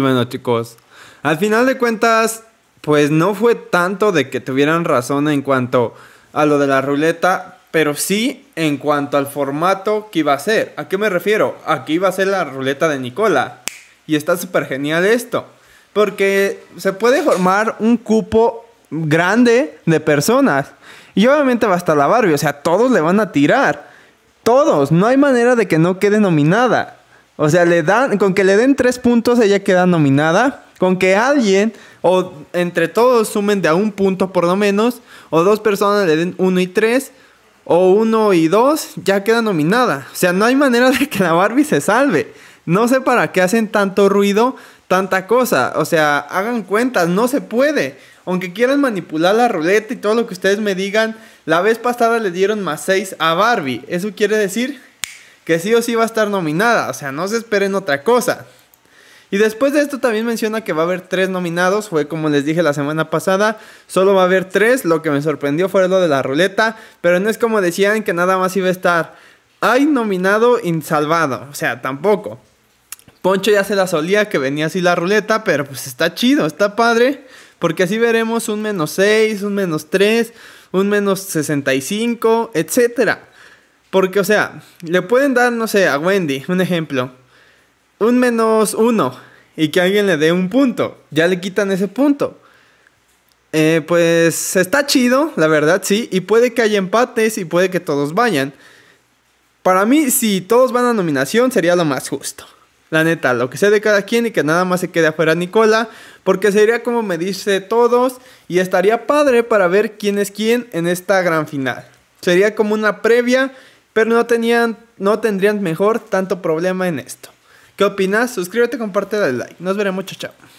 Bueno, chicos, al final de cuentas, pues no fue tanto de que tuvieran razón en cuanto a lo de la ruleta, pero sí en cuanto al formato que iba a ser. ¿A qué me refiero? Aquí iba a ser la ruleta de Nicola. Y está súper genial esto, porque se puede formar un cupo grande de personas. Y obviamente va a estar la Barbie, o sea, todos le van a tirar. Todos, no hay manera de que no quede nominada. O sea, le dan, con que le den tres puntos, ella queda nominada. Con que alguien, o entre todos sumen de a un punto por lo menos, o dos personas le den uno y tres, o uno y dos, ya queda nominada. O sea, no hay manera de que la Barbie se salve. No sé para qué hacen tanto ruido, tanta cosa. O sea, hagan cuentas, no se puede. Aunque quieran manipular la ruleta y todo lo que ustedes me digan, la vez pasada le dieron más seis a Barbie. Eso quiere decir que sí o sí va a estar nominada, o sea, no se esperen otra cosa. Y después de esto también menciona que va a haber tres nominados, fue como les dije la semana pasada, solo va a haber tres, lo que me sorprendió fue lo de la ruleta, pero no es como decían que nada más iba a estar, hay nominado insalvado, o sea, tampoco. Poncho ya se la solía que venía así la ruleta, pero pues está chido, está padre, porque así veremos un menos 6, un menos 3, un menos 65, etcétera. Porque, o sea, le pueden dar, no sé, a Wendy, un ejemplo, un menos uno y que alguien le dé un punto. Ya le quitan ese punto. Eh, pues está chido, la verdad, sí. Y puede que haya empates y puede que todos vayan. Para mí, si todos van a nominación, sería lo más justo. La neta, lo que sea de cada quien y que nada más se quede afuera Nicola, porque sería como me dice todos y estaría padre para ver quién es quién en esta gran final. Sería como una previa pero no, tenían, no tendrían mejor tanto problema en esto. ¿Qué opinas? Suscríbete, comparte, dale like. Nos veremos, mucho, chao.